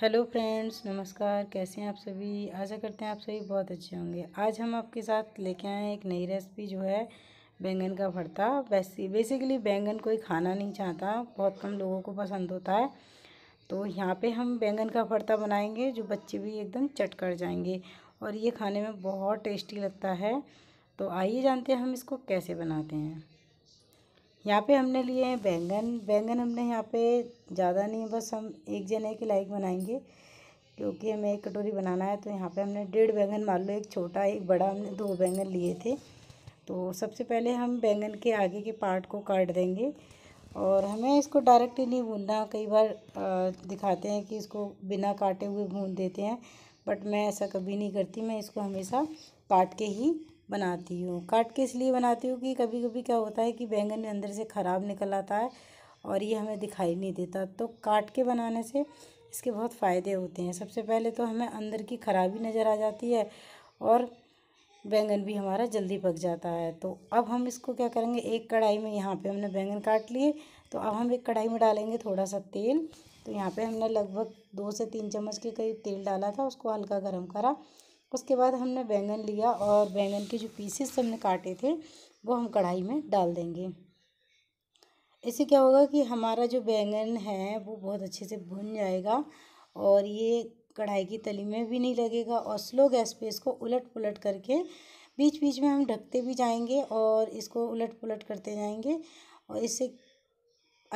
hello friends नमस्कार कैसे हैं आप सभी आशा करते हैं आप सभी बहुत अच्छे होंगे आज हम आपके साथ लेके आए हैं एक नई रेसिपी जो है बैंगन का भरता वैसे बेसिकली बैंगन कोई खाना नहीं चाहता बहुत कम लोगों को पसंद होता है तो यहाँ पे हम बैंगन का भरता बनाएंगे जो बच्चे भी एकदम चट कर जाएंगे और ये खाने में बहुत टेस्टी लगता है तो आइए जानते हैं हम इसको कैसे बनाते हैं यहाँ पे हमने लिए हैं बैंगन बैंगन हमने यहाँ पे ज़्यादा नहीं बस हम एक जने के लायक बनाएंगे क्योंकि हमें एक कटोरी बनाना है तो यहाँ पे हमने डेढ़ बैंगन मान लो एक छोटा एक बड़ा हमने दो बैंगन लिए थे तो सबसे पहले हम बैंगन के आगे के पार्ट को काट देंगे और हमें इसको डायरेक्ट ही नहीं भूनना कई बार दिखाते हैं कि इसको बिना काटे हुए भून देते हैं बट मैं ऐसा कभी नहीं करती मैं इसको हमेशा काट के ही बनाती हूँ काट के इसलिए बनाती हूँ कि कभी कभी क्या होता है कि बैंगन अंदर से ख़राब निकल आता है और ये हमें दिखाई नहीं देता तो काट के बनाने से इसके बहुत फ़ायदे होते हैं सबसे पहले तो हमें अंदर की खराबी नज़र आ जाती है और बैंगन भी हमारा जल्दी पक जाता है तो अब हम इसको क्या करेंगे एक कढ़ाई में यहाँ पे हमने बैंगन काट लिए तो अब हम एक कढ़ाई में डालेंगे थोड़ा सा तेल तो यहाँ पे हमने लगभग दो से तीन चम्मच के करीब तेल डाला था उसको हल्का गर्म करा उसके बाद हमने बैंगन लिया और बैंगन के जो पीसेस हमने काटे थे वो हम कढ़ाई में डाल देंगे इससे क्या होगा कि हमारा जो बैंगन है वो बहुत अच्छे से भुन जाएगा और ये कढ़ाई की तली में भी नहीं लगेगा और स्लो गैस पे इसको उलट पुलट करके बीच बीच में हम ढकते भी जाएंगे और इसको उलट पुलट करते जाएंगे और इससे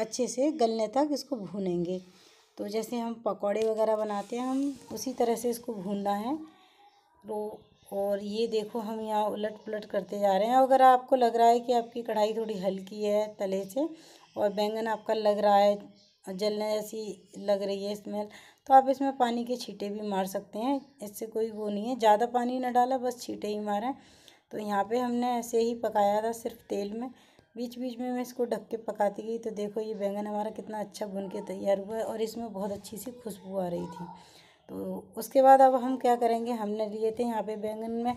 अच्छे से गलने तक इसको भूनेंगे तो जैसे हम पकौड़े वगैरह बनाते हैं हम उसी तरह से इसको भूनना है रो तो, और ये देखो हम यहाँ उलट पुलट करते जा रहे हैं अगर आपको लग रहा है कि आपकी कढ़ाई थोड़ी हल्की है तले से और बैंगन आपका लग रहा है जलने जैसी लग रही है स्मेल तो आप इसमें पानी के छीटे भी मार सकते हैं इससे कोई वो नहीं है ज़्यादा पानी ना डाला बस छीटे ही मारें तो यहाँ पे हमने ऐसे ही पकाया था सिर्फ तेल में बीच बीच में मैं इसको ढक के पकाती गई तो देखो ये बैंगन हमारा कितना अच्छा बन के तैयार हुआ है और इसमें बहुत अच्छी सी खुशबू आ रही थी तो उसके बाद अब हम क्या करेंगे हमने लिए थे यहाँ पे बैंगन में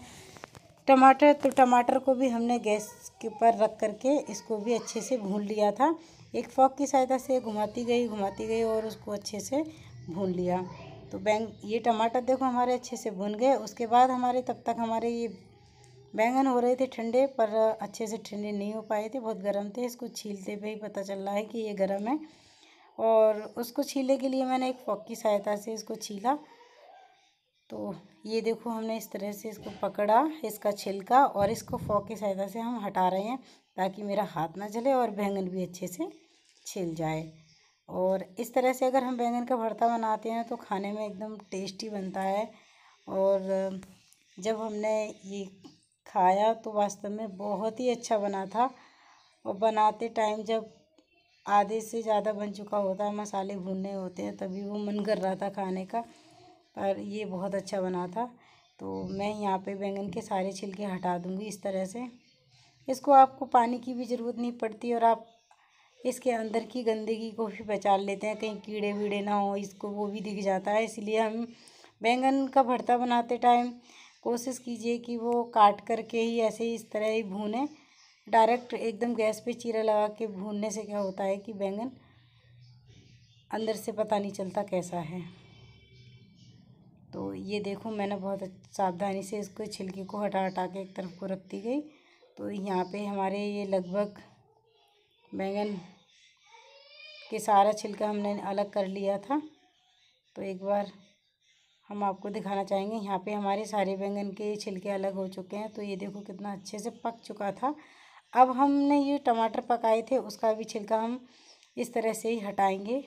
टमाटर तो टमाटर को भी हमने गैस के ऊपर रख करके इसको भी अच्छे से भून लिया था एक फॉक की सहायता से घुमाती गई घुमाती गई और उसको अच्छे से भून लिया तो बैंग ये टमाटर देखो हमारे अच्छे से भून गए उसके बाद हमारे तब तक हमारे ये बैंगन हो रहे थे ठंडे पर अच्छे से ठंडे नहीं हो पाए थे बहुत गर्म थे इसको छीलते पे ही पता चल रहा है कि ये गर्म है और उसको छीलने के लिए मैंने एक फॉक की सहायता से इसको छीला तो ये देखो हमने इस तरह से इसको पकड़ा इसका छिलका और इसको फॉक की सहायता से हम हटा रहे हैं ताकि मेरा हाथ ना जले और बैंगन भी अच्छे से छिल जाए और इस तरह से अगर हम बैंगन का भरता बनाते हैं तो खाने में एकदम टेस्टी बनता है और जब हमने ये खाया तो वास्तव में बहुत ही अच्छा बना था और बनाते टाइम जब आधे से ज़्यादा बन चुका होता है मसाले भुनने होते हैं तभी वो मन कर रहा था खाने का पर ये बहुत अच्छा बना था तो मैं यहाँ पे बैंगन के सारे छिलके हटा दूँगी इस तरह से इसको आपको पानी की भी ज़रूरत नहीं पड़ती और आप इसके अंदर की गंदगी को भी पहचान लेते हैं कहीं कीड़े वीड़े ना हो इसको वो भी दिख जाता है इसलिए हम बैंगन का भरता बनाते टाइम कोशिश कीजिए कि वो काट करके ही ऐसे इस तरह ही भूनें डायरेक्ट एकदम गैस पे चीरा लगा के भूनने से क्या होता है कि बैंगन अंदर से पता नहीं चलता कैसा है तो ये देखो मैंने बहुत सावधानी से इसको छिलके को हटा हटा के एक तरफ को रखती गई तो यहाँ पे हमारे ये लगभग बैंगन के सारा छिलका हमने अलग कर लिया था तो एक बार हम आपको दिखाना चाहेंगे यहाँ पे हमारे सारे बैंगन के छिलके अलग हो चुके हैं तो ये देखो कितना अच्छे से पक चुका था अब हमने ये टमाटर पकाए थे उसका भी छिलका हम इस तरह से ही हटाएंगे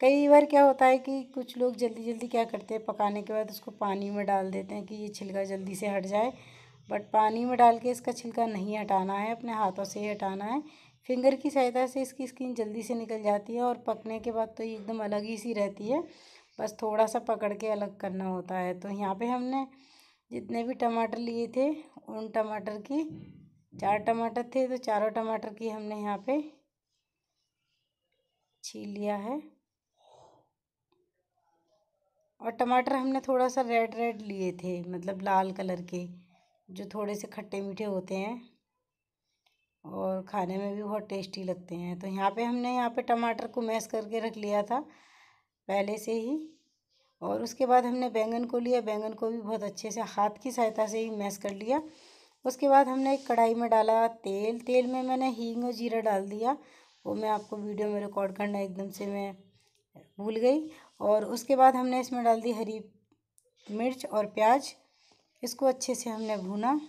कई बार क्या होता है कि कुछ लोग जल्दी जल्दी क्या करते हैं पकाने के बाद उसको पानी में डाल देते हैं कि ये छिलका जल्दी से हट जाए बट पानी में डाल के इसका छिलका नहीं हटाना है अपने हाथों से ही हटाना है फिंगर की सहायता से इसकी स्किन जल्दी से निकल जाती है और पकने के बाद तो ये एकदम अलग ही सी रहती है बस थोड़ा सा पकड़ के अलग करना होता है तो यहाँ पे हमने जितने भी टमाटर लिए थे उन टमाटर की चार टमाटर थे तो चारों टमाटर की हमने यहाँ पे छील लिया है और टमाटर हमने थोड़ा सा रेड रेड लिए थे मतलब लाल कलर के जो थोड़े से खट्टे मीठे होते हैं और खाने में भी बहुत टेस्टी लगते हैं तो यहाँ पे हमने यहाँ पे टमाटर को मैश करके रख लिया था पहले से ही और उसके बाद हमने बैंगन को लिया बैंगन को भी बहुत अच्छे से हाथ की सहायता से ही मैश कर लिया उसके बाद हमने एक कढ़ाई में डाला तेल तेल में मैंने हींग और जीरा डाल दिया वो मैं आपको वीडियो में रिकॉर्ड करना एकदम से मैं भूल गई और उसके बाद हमने इसमें डाल दी हरी मिर्च और प्याज इसको अच्छे से हमने भुना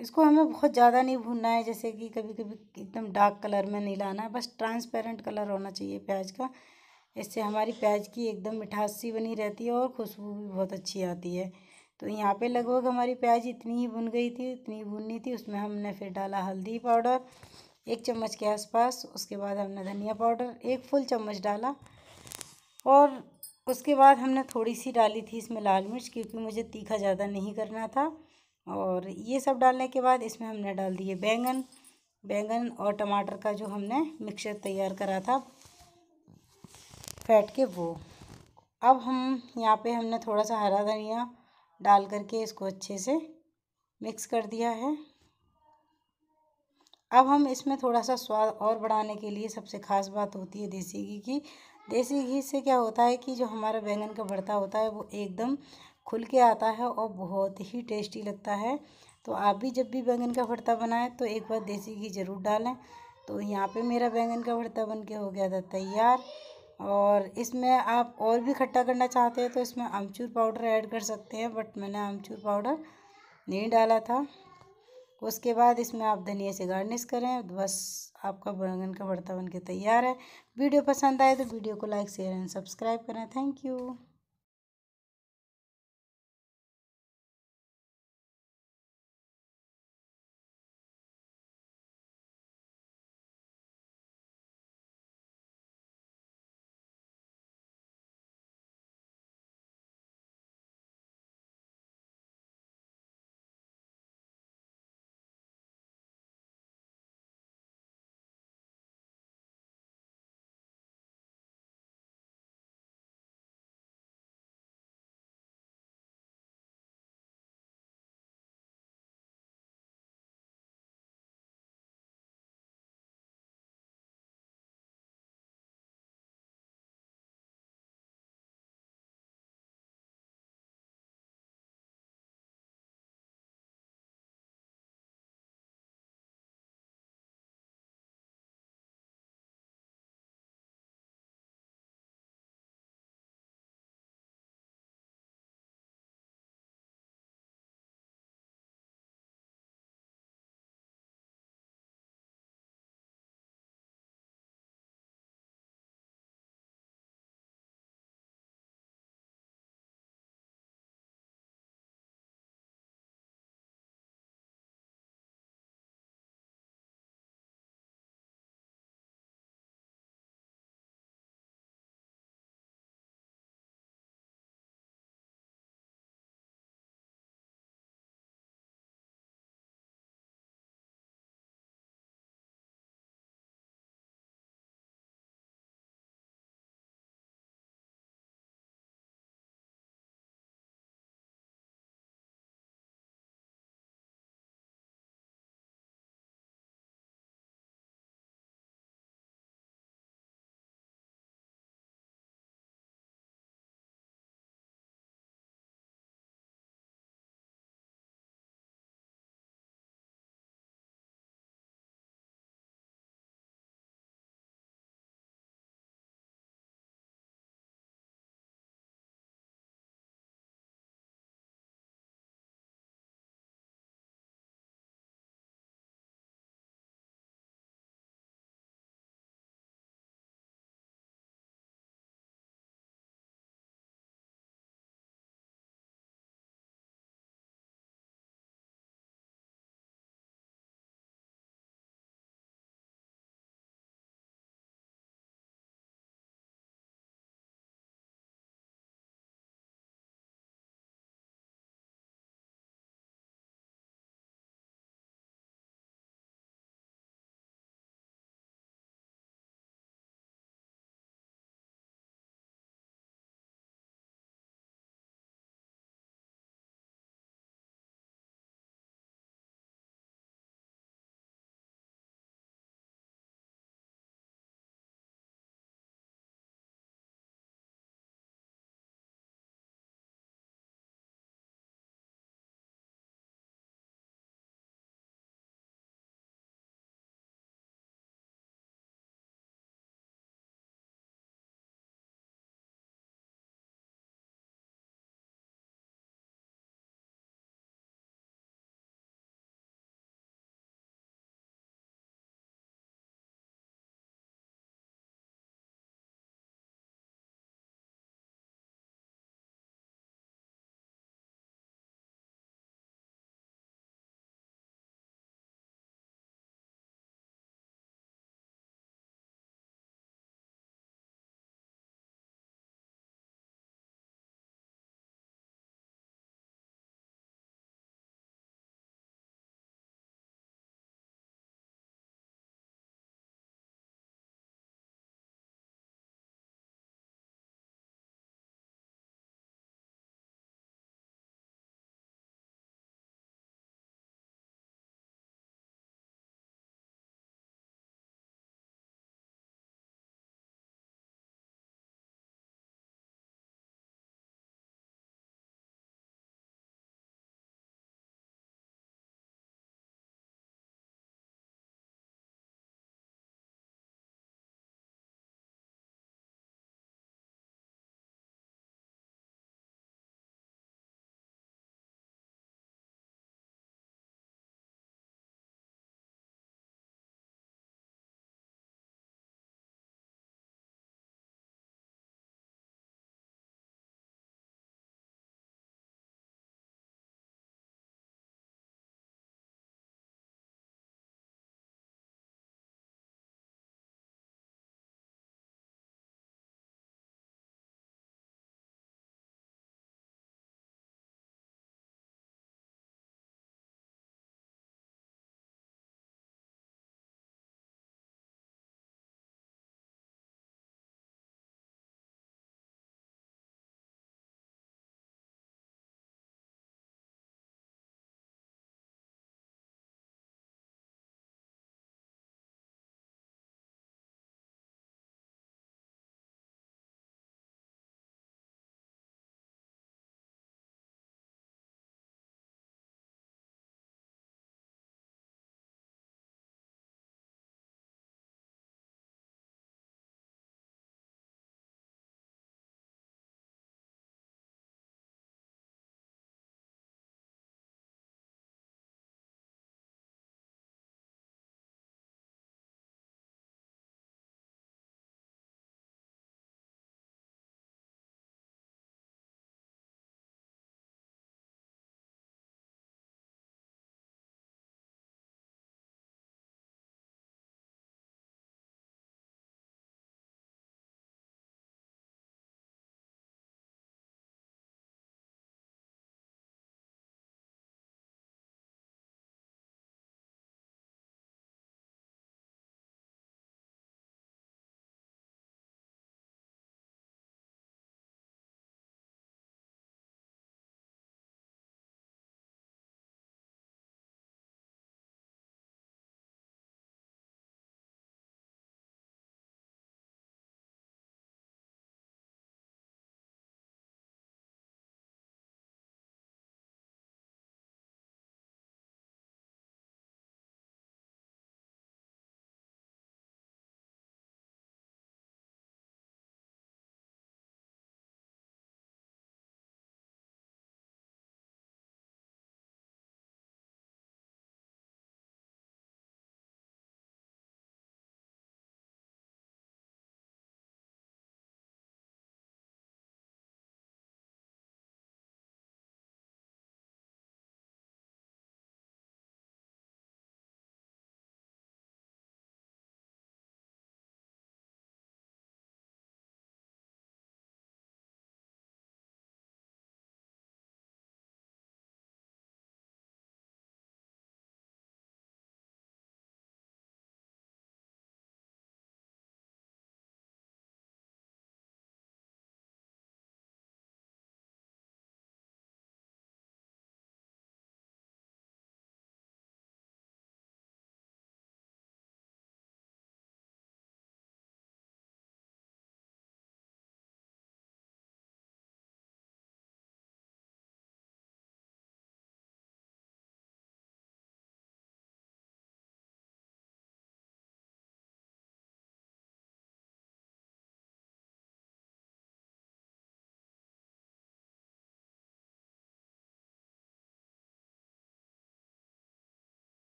इसको हमें बहुत ज़्यादा नहीं भुनना है जैसे कि कभी कभी एकदम डार्क कलर में नहीं लाना है बस ट्रांसपेरेंट कलर होना चाहिए प्याज का इससे हमारी प्याज की एकदम मिठास सी बनी रहती है और खुशबू भी बहुत अच्छी आती है तो यहाँ पे लगभग हमारी प्याज इतनी ही भुन गई थी इतनी भुननी थी उसमें हमने फिर डाला हल्दी पाउडर एक चम्मच के आसपास उसके बाद हमने धनिया पाउडर एक फुल चम्मच डाला और उसके बाद हमने थोड़ी सी डाली थी इसमें लाल मिर्च क्योंकि मुझे तीखा ज़्यादा नहीं करना था और ये सब डालने के बाद इसमें हमने डाल दिए बैंगन बैंगन और टमाटर का जो हमने मिक्सचर तैयार करा था फैट के वो अब हम यहाँ पे हमने थोड़ा सा हरा धनिया डाल करके इसको अच्छे से मिक्स कर दिया है अब हम इसमें थोड़ा सा स्वाद और बढ़ाने के लिए सबसे ख़ास बात होती है देसी घी की देसी घी से क्या होता है कि जो हमारा बैंगन का भरता होता है वो एकदम खुल के आता है और बहुत ही टेस्टी लगता है तो आप भी जब भी बैंगन का भरता बनाएं तो एक बार देसी घी ज़रूर डालें तो यहाँ पे मेरा बैंगन का भरता बन के हो गया था तैयार और इसमें आप और भी खट्टा करना चाहते हैं तो इसमें आमचूर पाउडर ऐड कर सकते हैं बट मैंने आमचूर पाउडर नहीं डाला था उसके बाद इसमें आप धनिया से गार्निश करें बस आपका बैंगन का भरता बन के तैयार है वीडियो पसंद आए तो वीडियो को लाइक शेयर एंड सब्सक्राइब करें थैंक यू